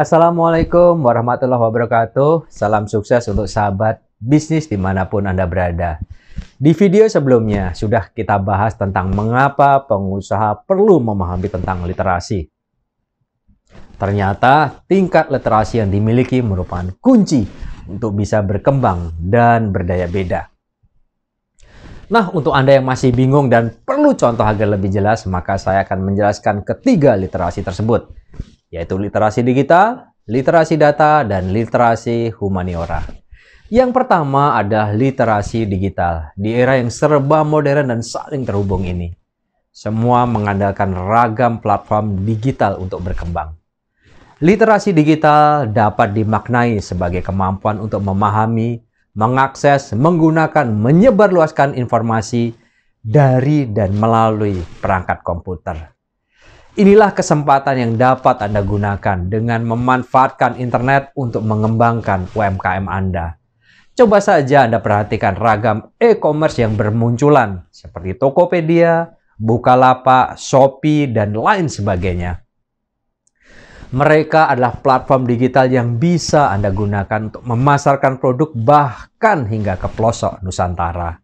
Assalamualaikum warahmatullahi wabarakatuh. Salam sukses untuk sahabat bisnis dimanapun Anda berada. Di video sebelumnya sudah kita bahas tentang mengapa pengusaha perlu memahami tentang literasi. Ternyata tingkat literasi yang dimiliki merupakan kunci untuk bisa berkembang dan berdaya beda. Nah, untuk Anda yang masih bingung dan perlu contoh agar lebih jelas, maka saya akan menjelaskan ketiga literasi tersebut yaitu literasi digital, literasi data, dan literasi humaniora. Yang pertama adalah literasi digital di era yang serba modern dan saling terhubung ini. Semua mengandalkan ragam platform digital untuk berkembang. Literasi digital dapat dimaknai sebagai kemampuan untuk memahami, mengakses, menggunakan, menyebarluaskan informasi dari dan melalui perangkat komputer. Inilah kesempatan yang dapat Anda gunakan dengan memanfaatkan internet untuk mengembangkan UMKM Anda. Coba saja Anda perhatikan ragam e-commerce yang bermunculan seperti Tokopedia, Bukalapak, Shopee, dan lain sebagainya. Mereka adalah platform digital yang bisa Anda gunakan untuk memasarkan produk bahkan hingga ke pelosok Nusantara.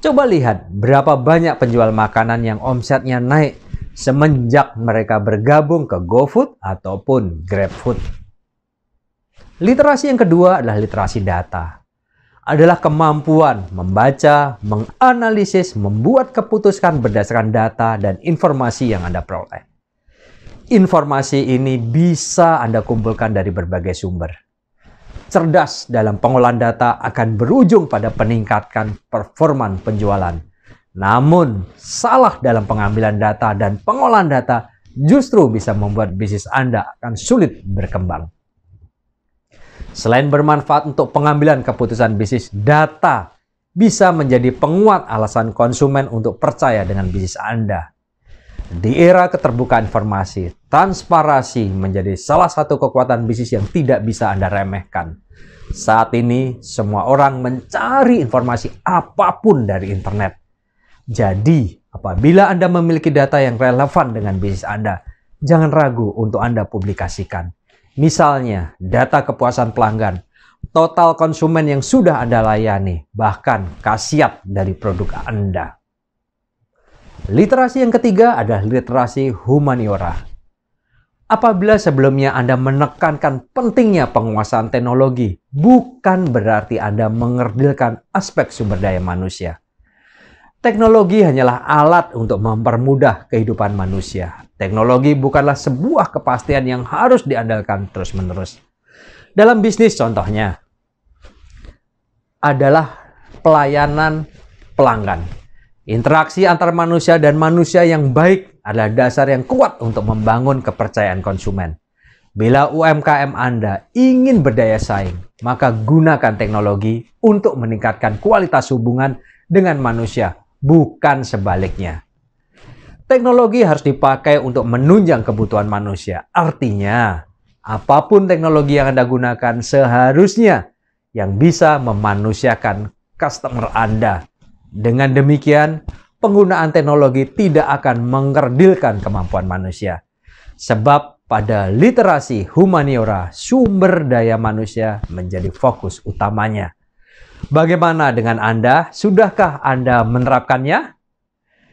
Coba lihat berapa banyak penjual makanan yang omsetnya naik semenjak mereka bergabung ke GoFood ataupun GrabFood. Literasi yang kedua adalah literasi data. Adalah kemampuan membaca, menganalisis, membuat keputusan berdasarkan data dan informasi yang Anda peroleh. Informasi ini bisa Anda kumpulkan dari berbagai sumber cerdas dalam pengolahan data akan berujung pada peningkatan performa penjualan namun, salah dalam pengambilan data dan pengolahan data justru bisa membuat bisnis Anda akan sulit berkembang. Selain bermanfaat untuk pengambilan keputusan bisnis, data bisa menjadi penguat alasan konsumen untuk percaya dengan bisnis Anda. Di era keterbukaan informasi, transparansi menjadi salah satu kekuatan bisnis yang tidak bisa Anda remehkan. Saat ini, semua orang mencari informasi apapun dari internet jadi, apabila Anda memiliki data yang relevan dengan bisnis Anda, jangan ragu untuk Anda publikasikan. Misalnya, data kepuasan pelanggan, total konsumen yang sudah Anda layani, bahkan khasiat dari produk Anda. Literasi yang ketiga adalah literasi humaniora. Apabila sebelumnya Anda menekankan pentingnya penguasaan teknologi, bukan berarti Anda mengerdilkan aspek sumber daya manusia. Teknologi hanyalah alat untuk mempermudah kehidupan manusia. Teknologi bukanlah sebuah kepastian yang harus diandalkan terus-menerus. Dalam bisnis contohnya adalah pelayanan pelanggan. Interaksi antar manusia dan manusia yang baik adalah dasar yang kuat untuk membangun kepercayaan konsumen. Bila UMKM Anda ingin berdaya saing, maka gunakan teknologi untuk meningkatkan kualitas hubungan dengan manusia bukan sebaliknya. Teknologi harus dipakai untuk menunjang kebutuhan manusia. Artinya, apapun teknologi yang Anda gunakan seharusnya yang bisa memanusiakan customer Anda. Dengan demikian, penggunaan teknologi tidak akan mengerdilkan kemampuan manusia. Sebab pada literasi humaniora, sumber daya manusia menjadi fokus utamanya. Bagaimana dengan Anda? Sudahkah Anda menerapkannya?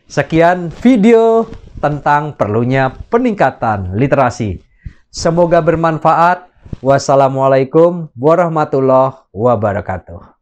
Sekian video tentang perlunya peningkatan literasi. Semoga bermanfaat. Wassalamualaikum warahmatullahi wabarakatuh.